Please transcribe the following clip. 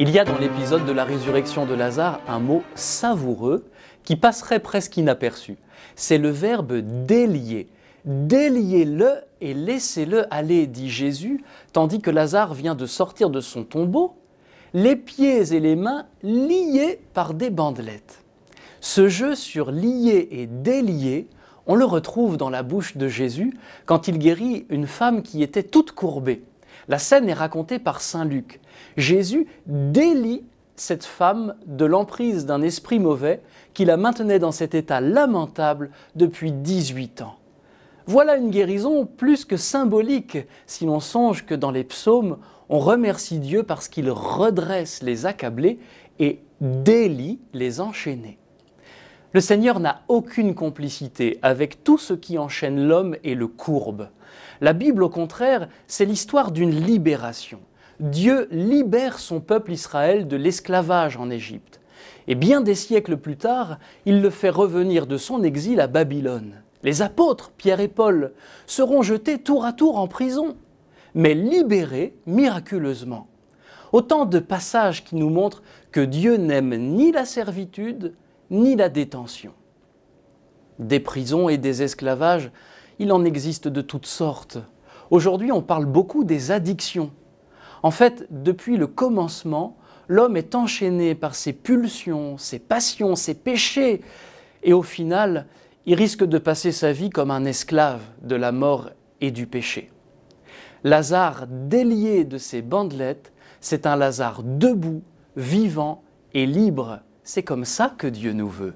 Il y a dans l'épisode de la résurrection de Lazare un mot savoureux qui passerait presque inaperçu. C'est le verbe délier. Déliez-le et laissez-le aller, dit Jésus, tandis que Lazare vient de sortir de son tombeau, les pieds et les mains liés par des bandelettes. Ce jeu sur lier et délier, on le retrouve dans la bouche de Jésus quand il guérit une femme qui était toute courbée. La scène est racontée par Saint Luc. Jésus délie cette femme de l'emprise d'un esprit mauvais qui la maintenait dans cet état lamentable depuis 18 ans. Voilà une guérison plus que symbolique si l'on songe que dans les psaumes, on remercie Dieu parce qu'il redresse les accablés et délie les enchaînés. Le Seigneur n'a aucune complicité avec tout ce qui enchaîne l'homme et le courbe. La Bible, au contraire, c'est l'histoire d'une libération. Dieu libère son peuple Israël de l'esclavage en Égypte. Et bien des siècles plus tard, il le fait revenir de son exil à Babylone. Les apôtres, Pierre et Paul, seront jetés tour à tour en prison, mais libérés miraculeusement. Autant de passages qui nous montrent que Dieu n'aime ni la servitude, ni la détention. Des prisons et des esclavages, il en existe de toutes sortes. Aujourd'hui, on parle beaucoup des addictions. En fait, depuis le commencement, l'homme est enchaîné par ses pulsions, ses passions, ses péchés, et au final, il risque de passer sa vie comme un esclave de la mort et du péché. Lazare délié de ses bandelettes, c'est un Lazare debout, vivant et libre. C'est comme ça que Dieu nous veut.